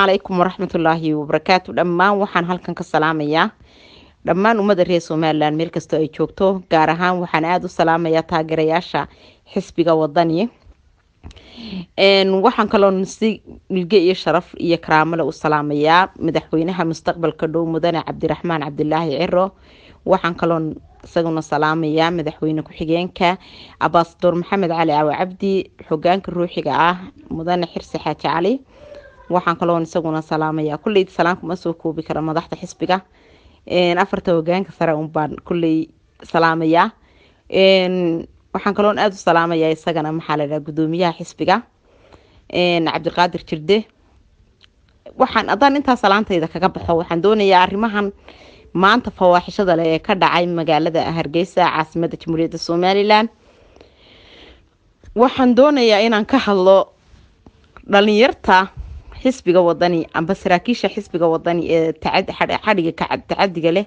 alaikum waraxmatullaahi wabarakaatu dhammaan waxaan halkan ka salaamayaa dhammaan ummadda reer somalilan meel kastoo ay joogto gaar ahaan waxaan aada u salaamayaa taageerayaasha xisbiga wadani waxaan kaloo si milge iyo sharaf iyo karaamole u salaamayaa madaxweynaha mustaqbalka dhow mudane cabdiraxmaan cabdilaahi ciro waxaan kaloo isaguna salaamayaa madaxweyne ku-xigeenka abaasdoor maxamed cali awo cabdi xogaanka ruuxiga ah mudane xirse xaaji cali waxaan kaloon isaguna salaamaya kulley salaamkuma soo koobi karo madaxda xisbiga afarta hogaanka sare unbaan kulley salaamayaa waxaan kaloon aada u salaamayaa isagana maxaa ladhaha gudoomiyaha xisbiga cabdiqaadir jirde waxaan haddaan intaa salaantayda kaga baxo waxaan doonayaa arrimahan maanta fawaaxishada leh ee ka dhacay magaalada hargeysa caasimada jamhuuriyadda somalilan waxaan doonayaa inaan ka hadlo dhalinyarta xisbiga wadani amba saraakiisha xisbiga wadani ee xadhiga tacadiga leh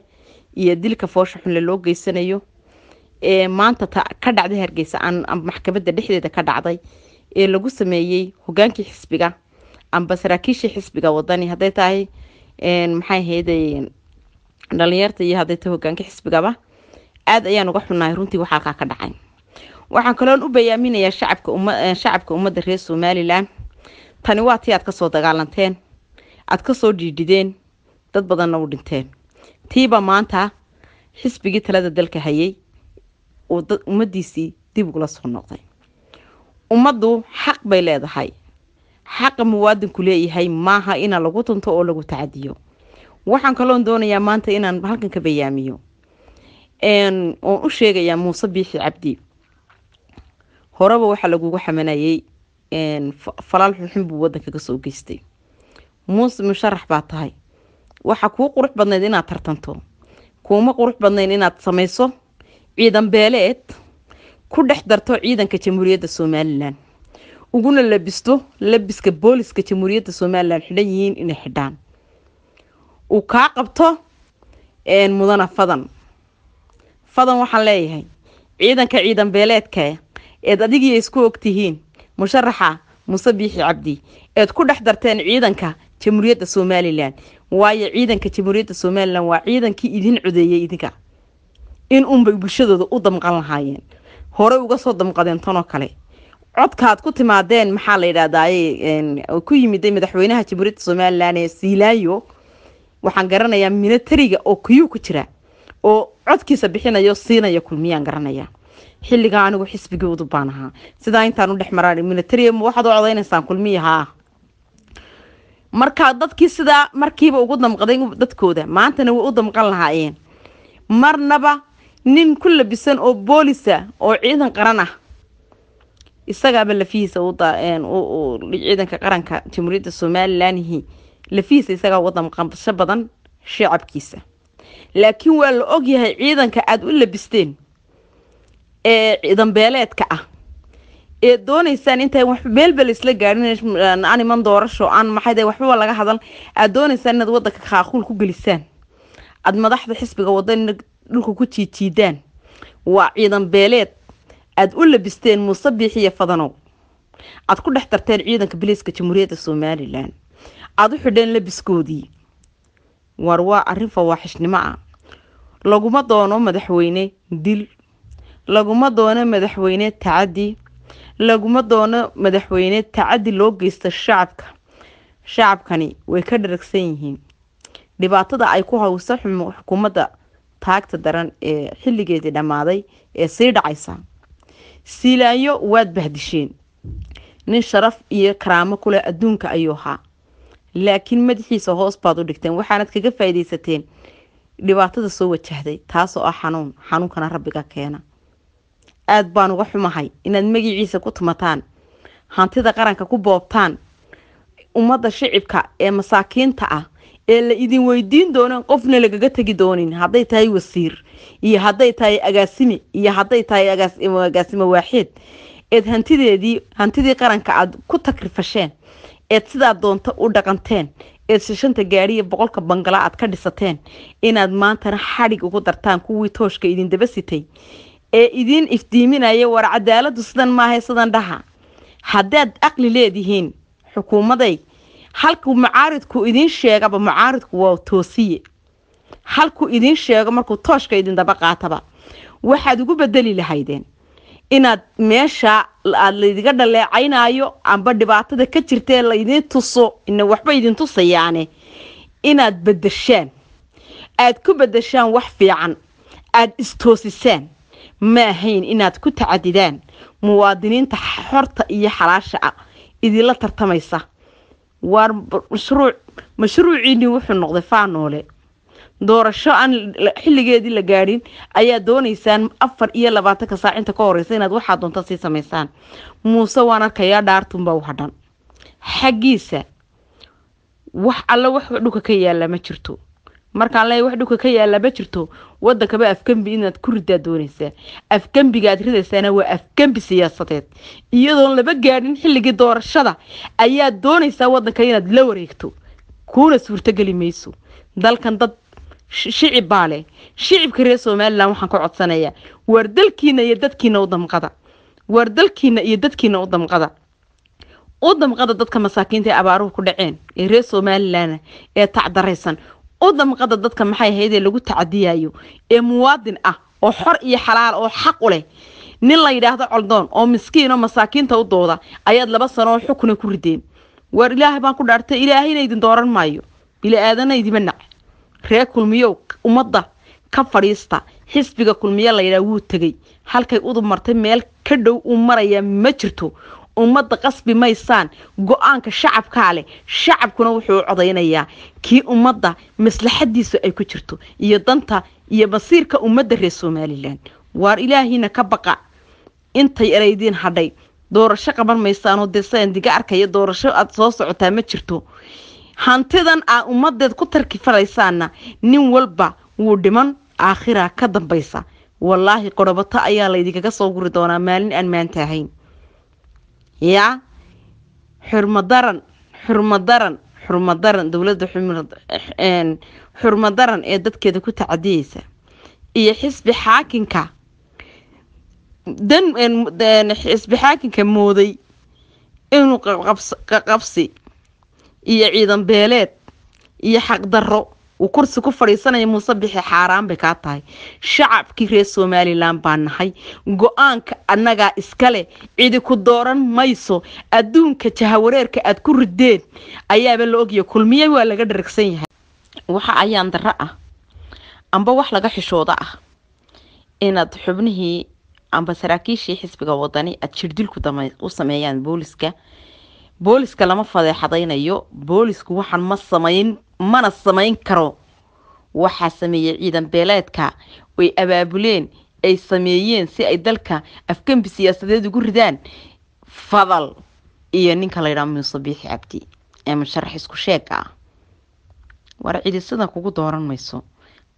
iyo dilka foosha xunle loo geysanayo ee maanta ka dhacday hargeysa amba maxkamada dhexdeeda ka dhacday ee lagu sameeyey hogaankii xisbiga amba saraakiishii xisbiga wadani haday tahay maxay ahayde dhalinyarta iyo haday tahay hogaankii xisbigaba aada ayaan uga xunnahay runtii wax halkaa ka dhacay waxaan kaloon u bayaaminayaa shacabka ummadda reer somalilan tani waa tii aad kasoo dagaalanteen aad kasoo dhiidhideen dad badanna u dhinteen tiiba maanta xisbigii talada dalka hayay uu ummadiisii dib ugula soo noqday ummaddu xaq bay leedahay xaqa muwaadinku leeyahay maaha inaa lagu tunto oo lagu tacadiyo waxaan kaloon doonayaa maanta inaan halkan ka bayaamiyo oon u sheegayaa muuse biixi cabdi horeba waxaa lagugu xamanayay falaal xunxun buu wadanka kasoo geystay muuse musharax baa tahay waxaa kuu qurux badnayd inaad tartanto kuuma qurux badnayn inaad samayso ciidan beeleed ku dhex darto ciidanka jamhuuriyadda somalilan uguna labisto labiska booliska jamhuuriyadda somalilan xidhan yihiin inay xidhaan uu kaa qabto mudana fadan fadan waxaan leeyahay ciidanka ciidan beeleedka eed adigiiyo isku og tihiin musharaxa muse biixi cabdi eed ku dhex darteen ciidanka jamhuuriyadda somalilan waayo ciidanka jamhuuriyadda somalilan waa ciidankii idin codeeyey idinka in unbay bulshadooda u damqan lahaayeen horey uga soo damqadeen tanoo kale codkaad ku timaadeen maxaa la yidhahdaaye ku yimiday madaxweynaha jamhuuriyadda somalilan ee siilaanyo waxaan garanayaa minatariga oo kuyuu ku jira oo codkiisa bixinayo siinaya kulmiyaan garanayaa xilligaa anigu xisbigoodu baan ahaa sidaa intaan u dhex maraan militariam waxaad u codaynaysaan kulmiya haa dadkii sidaa markiiba ugu damqaday dadkooda maantana way u damqan lahaayeen marnaba nin ku labisan oo boolisa oo ciidan qaran ah isagaaba lafihiisa ciidanka qaranka jamhuuriyadda somalilanhi lafihiisa isagaa uga damqasho badan shacabkiisa laakiin waa la ogyahay ciidanka aada u labisteen ee ciidanbeeleedka ah ee doonaysaan intaa wax meelba laisla gaarin aan iman doorasho aan maxay waxbaba laga hadal aada doonaysaan inaad wadanka kaaquul ku gelisaan aad madaxda xisbiga wadana dhulka ku jiijiidaan waa ciidan beeleed aada u labisteen muuse biixiyo fadanow aad ku dhex tarteen ciidanka biliiska jamhuuriyadda somalilan aad u xidheen labiskoodii war waa arrin fawaaxishnimo ah laguma doono madaxweyne dil laguma doono madaxweyne tacadi laguma doono madaxweyne tacadi loo geysta shacabka shacabkani way ka dharagsan yihiin dhibaatada ay ku howsa xukuumadda taagta daran ee xilligeedii dhammaaday ee sii dhacaysa siilaanyo waad bahdisheen nin sharaf iyo karaamo kuleh adduunka ayuu ahaa laakiin madaxiisa hoos baad u dhigteen waxaanad kaga faaidaysateen dhibaatada soo wajahday taasoo ah xanuun xanuunkana rabbiga keena aad baan uga xumahay inaad magiciisa ku tumataan hantida qaranka ku boobtaan ummadda shicibka ee masaakiinta ah ee la idin weydiin doonan qofna lagaga tegi doonin hadday tahay wasiir iyo hadday tahay agaasime iyo hadday tahay agaasimo waaxeed eed hantideedii hantidii qaranka aada ku takrifasheen eed sidaa doonta u dhaqanteen eed shishanta gaadhiya boqolka bangala aad ka dhisateen inaad maantana xadhig ugu dartaan kuwii tooshka idin daba sitay ee idiin iftiiminaya war cadaaladdu sidan maahay sidan dhaha haddaad aqli leedihiin xukuumaday halkuu mucaaridku idiin sheegaba mucaaridku waa toosiye halkuu idiin sheego markuu tooshka idindaba qaataba waxaad ugu bedeli lahaydeen inaad meesha aad laydiga dhaleecaynaayo amba dhibaatada ka jirtaee laydiin tuso ina waxba idin tusayaane inaad bedeshaan aad ku bedeshaan wax fiican aad istoosisaan ma ahayn inaad ku tacadidaan muwaadiniinta xorta iyo xalaasha ah idinla tartamaysa waar mashruuc mashruuciinii wuxuu noqday faanoole doorasho aan xilligeedii la gaadhin ayaa doonaysaan afar iyo labaatanka saac inta ka horeysa inaad waxaa doonta sii samaysaan muuse waan arkayaa dhaartunbaa u hadhan xaggiisa wax alle wax dhulka ka yaalla ma jirto markaan leeya wax dhulka ka yaalla ma jirto wadankaba afgembi inaad ku ridaa doonaysaa afgembiga aad ridaysaana waa afgembi siyaasadeed iyadoon laba gaadhin xilligii doorashada ayaad doonaysaa wadanka inaad la wareegto kuuna suurtogeli mayso dalkan dad shicib baa leh shicibka reer somalilan waxaan ka codsanayaa waar dalkiina iyo dadkiina u damqada waar dalkiina iyo dadkiina u damqada u damqada dadka masaakiinta ee abaaruhu ku dhaceen ee reer somalilan ee tacdaraysan u damqada dadka maxay ahaydee lagu tacadiyaayo ee muwaadin ah oo xor iyo xalaal oo xaq u leh nin la yidhaahdo coldoon oo miskiinoo masaakiinta u dooda ayaad laba sano oo xukuna ku rideen war ilaahay baan ku dhaartay ilaahayna idin dooran maayo bili aadana idima nac ree kulmiyow ummadda ka fadhiista xisbiga kulmiyo layidhaha wuu tegey halkay udu martay meel ka dhow uu marayaa ma jirto ummadda qasbi maysaan go-aanka shacabkaa leh shacabkuna wuxuu codaynayaa kii ummadda maslaxadiisu ay ku jirto iyo danta iyo masiirka ummadda reer somalilan waar ilaahiina ka baqa intay eraydiin hadhay doorasho qaban maysaanoo dee sidaan diga arkaya doorasho aad soo socotaa ma jirto hantidan aa ummadeed ku tarki falaysaana nin walba wuu dhiman aakhiraa ka dambaysa wallaahi qodhobato ayaa laydinkaga soo guri doonaa maalin aan maanta ahayn yaa xurmadaran xurmadaran xurmadaran dowladda daran ee dadkeeda ku tacadiyeysa iyo xisbi xaakinka dan xisbi xaakinka mooday inuu qaqabsi iyo ciidan beeleed iyo xaqdarro uu kursi ku fadhiisanaya muuse bixi xaaraan bay kaa tahay shacabkii reer somalilan baa nahay go-aanka annagaa iskale cidi ku dooran mayso adduunka jahawareerka aad ku rideen ayaaba la ogya kulmiye waa laga dharagsan yahay waxa ayaan darro ah amba wax laga xishooda ah inaad xubnihii amba saraakiishii xisbiga wadani aad jirdilku u sameeyaan booliska booliska lama fadeexadaynayo booliska waxaan ma samayn mana samayn karo waxaa sameeyey ciidan beeleedka oy abaabuleen ay sameeyeen si ay dalka afgembi siyaasadeed ugu ridaan fadal iyo ninka laydhaa muuse biixi cabdi ee musharax isku sheega ah war cidi sidan kugu dooran mayso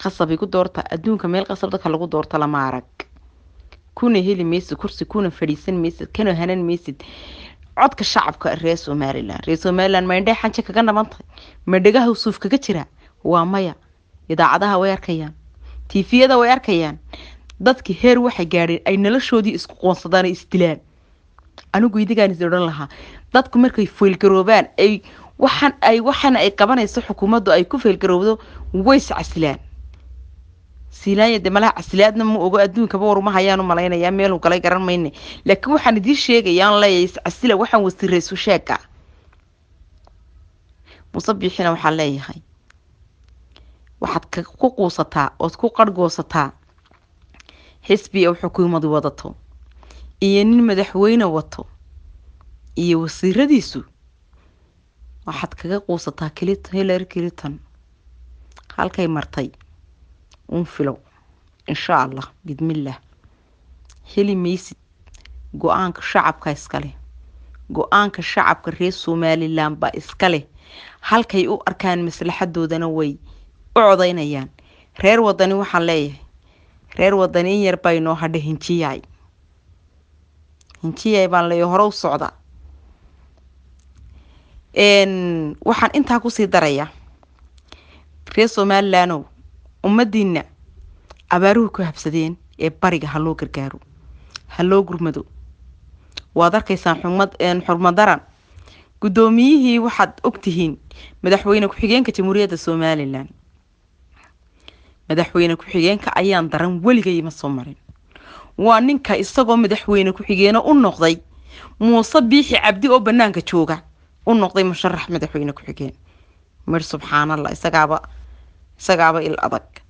qasab igu doorta adduunka meel qasab dadka lagu doorto lama arag kuna heli maysid kursi kuna fadhiisan maysid kana hanan maysid codka shacabka reer somalilan reer somalilan maydhay xanje kaga dhaban ma dhegaha suuf kaga jira waa maya idaacadaha way arkayaan tifiyada way arkayaan dadki heer waxay gaadheen ay noloshoodii isku qoonsadaan isdilaan anigu idigaan is odhan lahaa dadku markay faylgaroobaan ay waxan ay waxaana ay qabanayso xukuumaddu ay ku faylgaroobdo way iscasilaan silaanya de malaha casiliaadna ma ogo adduunkaba war uma hayaan u garan mayne laakiin waxaan idiin sheegayaan leeyahay casila waxaan wasiraysu sheega musabixina waxaa leeyahay waxaad ku quusataa ood ku qarhgoosataa xisbi oo xukuumad wadato iyo nin madaxweyne wato iyo wasiiradiisu waxaad kaga quusataa hillary clinton halkay martay uun filow insha allah bidmillah heli maysid go-aanka shacabka iskaleh go-aanka shacabka reer somalilan baa iskaleh halkay u arkaan maslaxadoodana way u codaynayaan reer wadani waxaan leeyahay reer wadani in yar bay noo hadha hinjiyaay hinjiyaay baan leeya hore u socda waxaan intaa kusii daraya reer somalilandow ummadiina abaaruhu ku habsadeen ee bariga haloo gargaaro ha loo gurmado waad arkaysaan xurmadaran guddoomiyihii waxaad ogtihiin madaxweyne ku-xigeenka jamhuuriyadda somalilan madaxweyne ku-xigeenka ayaan daran weligay ima soo marin waa ninka isagoo madaxweyne ku-xigeene u noqday muuse biixi cabdi oo banaanka jooga u noqday musharax madaxweyne ku-xigeen mir subxaanallah isagaaba سقعبة إلى الابق